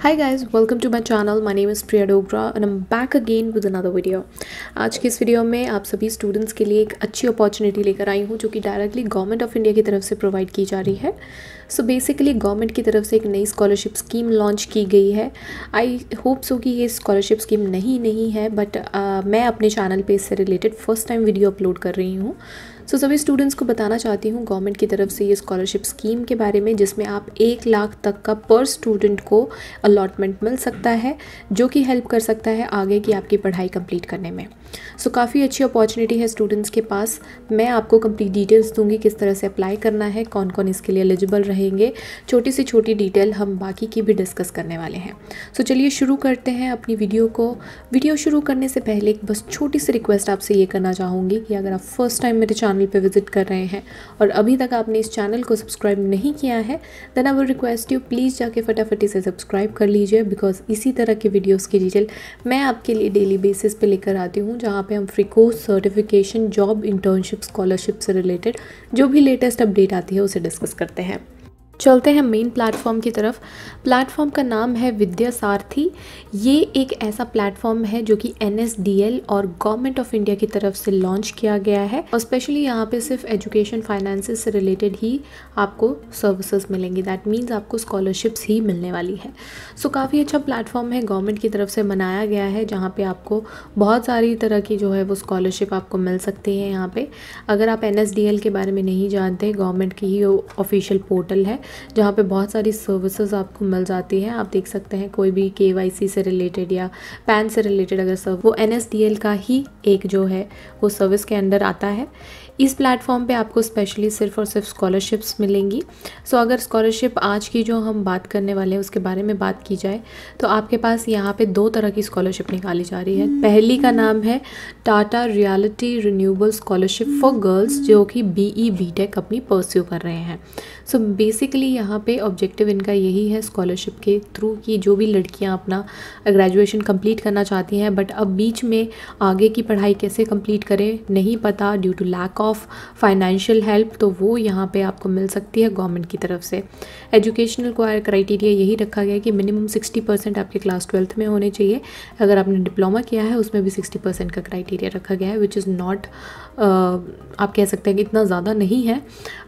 Hi guys welcome to my channel my name is Priya Dogra and am back again with another video आज की इस video में आप सभी स्टूडेंट्स के लिए एक अच्छी अपॉर्चुनिटी लेकर आई हूँ जो कि डायरेक्टली गवर्नमेंट ऑफ इंडिया की तरफ से प्रोवाइड की जा रही है सो बेसिकली गवर्नमेंट की तरफ से एक नई स्कॉलरशिप स्कीम लॉन्च की गई है आई होप सो कि ये स्कॉलरशिप स्कीम नहीं नहीं है बट uh, मैं अपने चैनल पर इससे related first time video upload कर रही हूँ सो so, सभी स्टूडेंट्स को बताना चाहती हूँ गवर्नमेंट की तरफ से ये स्कॉलरशिप स्कीम के बारे में जिसमें आप एक लाख तक का पर स्टूडेंट को अलॉटमेंट मिल सकता है जो कि हेल्प कर सकता है आगे की आपकी पढ़ाई कंप्लीट करने में सो so, काफ़ी अच्छी अपॉर्चुनिटी है स्टूडेंट्स के पास मैं आपको कंप्लीट डिटेल्स दूंगी किस तरह से अप्लाई करना है कौन कौन इसके लिए एलिजिबल रहेंगे छोटी से छोटी डिटेल हम बाकी की भी डिस्कस करने वाले हैं सो so, चलिए शुरू करते हैं अपनी वीडियो को वीडियो शुरू करने से पहले एक बस छोटी सी रिक्वेस्ट आपसे ये करना चाहूँगी कि अगर आप फर्स्ट टाइम मेरे चैनल चैनल पर विजिट कर रहे हैं और अभी तक आपने इस चैनल को सब्सक्राइब नहीं किया है then I will request you please जाके फटाफट इसे सब्सक्राइब कर लीजिए बिकॉज इसी तरह के वीडियोस की डिटेल मैं आपके लिए डेली बेसिस पे लेकर आती हूँ जहाँ पे हम free course certification job internship scholarship से रिलेटेड जो भी लेटेस्ट अपडेट आती है उसे डिस्कस करते हैं चलते हैं मेन प्लेटफॉर्म की तरफ प्लेटफॉर्म का नाम है विद्या सारथी ये एक ऐसा प्लेटफॉर्म है जो कि एन और गवर्नमेंट ऑफ इंडिया की तरफ से लॉन्च किया गया है और स्पेशली यहाँ पे सिर्फ एजुकेशन फाइनेंसिस से रिलेटेड ही आपको सर्विसेज मिलेंगी दैट मीन्स आपको स्कॉलरशिप्स ही मिलने वाली अच्छा है सो so, काफ़ी अच्छा प्लेटफॉर्म है गवर्नमेंट की तरफ से बनाया गया है जहाँ पर आपको बहुत सारी तरह की जो है वो स्कॉलरशिप आपको मिल सकती है यहाँ पर अगर आप एन के बारे में नहीं जानते गवर्नमेंट की ही ऑफिशियल पोर्टल है जहाँ पे बहुत सारी सर्विसेज आपको मिल जाती हैं आप देख सकते हैं कोई भी के से रिलेटेड या पैन से रिलेटेड अगर सर्व वो एन का ही एक जो है वो सर्विस के अंडर आता है इस प्लेटफॉर्म पे आपको स्पेशली सिर्फ और सिर्फ स्कॉलरशिप्स मिलेंगी सो so, अगर स्कॉलरशिप आज की जो हम बात करने वाले हैं उसके बारे में बात की जाए तो आपके पास यहाँ पे दो तरह की स्कॉलरशिप निकाली जा रही है हम्म। पहली का नाम है Tata realty renewable scholarship for girls जो कि बी ई बी टेक अपनी परस्यू कर रहे हैं सो बेसिकली यहाँ पे ऑब्जेक्टिव इनका यही है स्कॉलरशिप के थ्रू कि जो भी लड़कियाँ अपना ग्रेजुएशन कंप्लीट करना चाहती हैं बट अब बीच में आगे की पढ़ाई कैसे कंप्लीट करें नहीं पता due to lack of financial help तो वो यहाँ पे आपको मिल सकती है गवर्नमेंट की तरफ से एजुकेशनल क्राइटेरिया यही रखा गया कि मिनिमम सिक्सटी परसेंट आपके क्लास ट्वेल्थ में होने चाहिए अगर आपने डिप्लोमा किया है उसमें भी सिक्सटी परसेंट का क्राइटेरिया रखा गया है विच इज़ नॉट आप कह सकते हैं कि इतना ज़्यादा नहीं है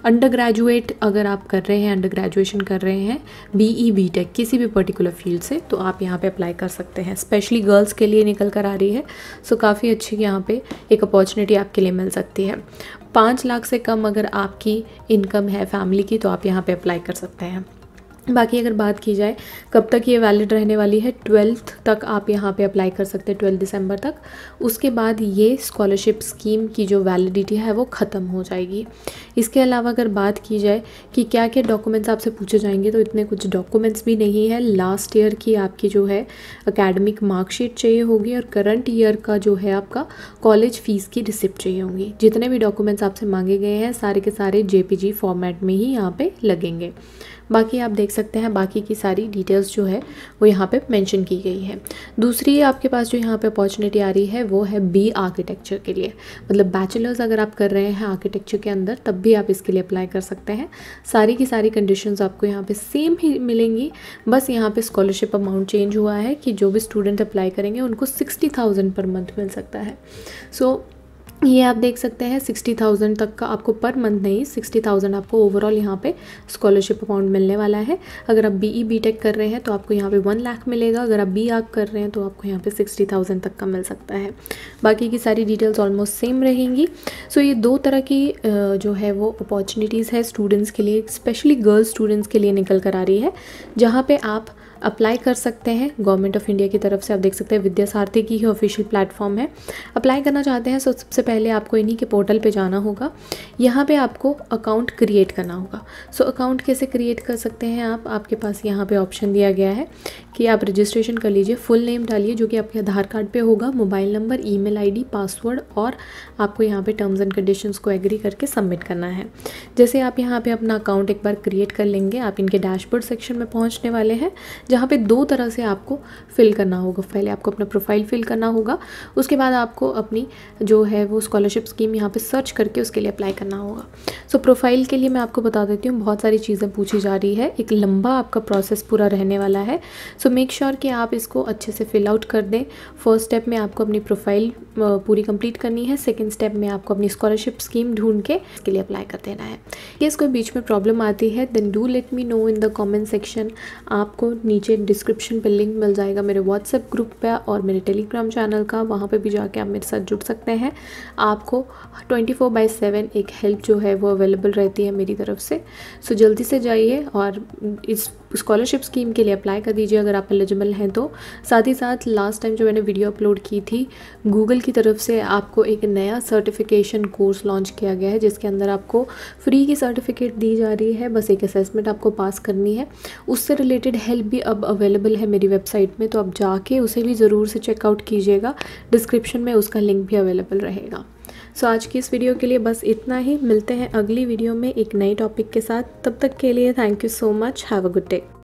अंडर ग्रेजुएट अगर आप कर रहे हैं अंडर ग्रेजुएशन कर रहे हैं बी ई बी टेक किसी भी पर्टिकुलर फील्ड से तो आप यहाँ पे अप्लाई कर सकते हैं स्पेशली गर्ल्स के लिए निकल कर आ रही है सो काफ़ी अच्छी यहाँ पे एक अपॉर्चुनिटी आपके लिए मिल सकती है पाँच लाख से कम अगर आपकी इनकम है फैमिली की तो आप यहाँ पर अप्लाई कर सकते हैं बाकी अगर बात की जाए कब तक ये वैलिड रहने वाली है ट्वेल्थ तक आप यहाँ पे अप्लाई कर सकते हैं ट्वेल्थ दिसंबर तक उसके बाद ये स्कॉलरशिप स्कीम की जो वैलिडिटी है वो ख़त्म हो जाएगी इसके अलावा अगर बात की जाए कि क्या क्या डॉक्यूमेंट्स आपसे पूछे जाएंगे तो इतने कुछ डॉक्यूमेंट्स भी नहीं है लास्ट ईयर की आपकी जो है अकेडमिक मार्कशीट चाहिए होगी और करंट ईयर का जो है आपका कॉलेज फ़ीस की रिसिप्ट चाहिए होगी जितने भी डॉक्यूमेंट्स आपसे मांगे गए हैं सारे के सारे जे फॉर्मेट में ही यहाँ पर लगेंगे बाकी आप देख सकते हैं बाकी की सारी डिटेल्स जो है वो यहाँ पे मेंशन की गई है दूसरी आपके पास जो यहाँ पे अपॉर्चुनिटी आ रही है वो है बी आर्किटेक्चर के लिए मतलब बैचलर्स अगर आप कर रहे हैं आर्किटेक्चर के अंदर तब भी आप इसके लिए अप्लाई कर सकते हैं सारी की सारी कंडीशन आपको यहाँ पर सेम ही मिलेंगी बस यहाँ पर स्कॉलरशिप अमाउंट चेंज हुआ है कि जो भी स्टूडेंट अप्लाई करेंगे उनको सिक्सटी थाउजेंड पर मंथ मिल सकता है सो so, ये आप देख सकते हैं सिक्सटी थाउजेंड तक का आपको पर मंथ नहीं सिक्सटी थाउजेंड आपको ओवरऑल यहाँ पे स्कॉलरशिप अमाउंट मिलने वाला है अगर आप बी ई बी टेक कर रहे हैं तो आपको यहाँ पे वन लाख मिलेगा अगर आप बी e आग कर रहे हैं तो आपको यहाँ पे सिक्सटी थाउजेंड तक का मिल सकता है बाकी की सारी डिटेल्स ऑलमोस्ट सेम रहेंगी सो so ये दो तरह की जो है वो अपॉर्चुनिटीज़ है स्टूडेंट्स के लिए स्पेशली गर्ल्स स्टूडेंट्स के लिए निकल कर आ रही है जहाँ पर आप अप्लाई कर सकते हैं गवर्नमेंट ऑफ इंडिया की तरफ से आप देख सकते हैं विद्या सारथी की ही ऑफिशियल प्लेटफॉर्म है अप्लाई करना चाहते हैं सो तो सबसे पहले आपको इन्हीं के पोर्टल पे जाना होगा यहाँ पे आपको अकाउंट क्रिएट करना होगा सो अकाउंट कैसे क्रिएट कर सकते हैं आप आपके पास यहाँ पे ऑप्शन दिया गया है कि आप रजिस्ट्रेशन कर लीजिए फुल नेम डालिए जो कि आपके आधार कार्ड पे होगा mobile number email ID password और आपको यहाँ पे टर्म्स एंड कंडीशंस को एग्री करके सबमिट करना है जैसे आप यहाँ पे अपना अकाउंट एक बार क्रिएट कर लेंगे आप इनके डैशबोर्ड सेक्शन में पहुँचने वाले हैं जहाँ पर दो तरह से आपको फिल करना होगा पहले आपको अपना प्रोफाइल फिल करना होगा उसके बाद आपको अपनी जो है वो स्कॉलरशिप स्कीम यहाँ पर सर्च करके उसके लिए अप्लाई करना होगा सो so, प्रोफाइल के लिए मैं आपको बता देती हूँ बहुत सारी चीज़ें पूछी जा रही है एक लंबा आपका प्रोसेस पूरा रहने वाला है सो तो मेक श्योर कि आप इसको अच्छे से फिल आउट कर दें फर्स्ट स्टेप में आपको अपनी प्रोफाइल पूरी कंप्लीट करनी है सेकेंड स्टेप में आपको अपनी स्कॉलरशिप स्कीम ढूंढ के इसके लिए अप्लाई कर देना है यस कोई बीच में प्रॉब्लम आती है then do let me know in the comment section आपको नीचे डिस्क्रिप्शन पर लिंक मिल जाएगा मेरे व्हाट्सएप ग्रुप का और मेरे टेलीग्राम चैनल का वहाँ पर भी जाके आप मेरे साथ जुड़ सकते हैं आपको ट्वेंटी फोर बाई सेवन एक हेल्प जो है वो अवेलेबल रहती है मेरी तरफ से सो so, जल्दी से जाइए और इस स्कॉलरशिप स्कीम के लिए अप्लाई कर दीजिए अगर आप एलिजिबल हैं तो साथ ही साथ लास्ट टाइम जो मैंने वीडियो अपलोड की थी गूगल की तरफ से आपको एक नया सर्टिफिकेशन कोर्स लॉन्च किया गया है जिसके अंदर आपको फ्री की सर्टिफिकेट दी जा रही है बस एक असेसमेंट आपको पास करनी है उससे रिलेटेड हेल्प भी अब अवेलेबल है मेरी वेबसाइट में तो आप जाके उसे भी ज़रूर से चेकआउट कीजिएगा डिस्क्रिप्शन में उसका लिंक भी अवेलेबल रहेगा सो आज की इस वीडियो के लिए बस इतना ही मिलते हैं अगली वीडियो में एक नए टॉपिक के साथ तब तक के लिए thank you so much have a good day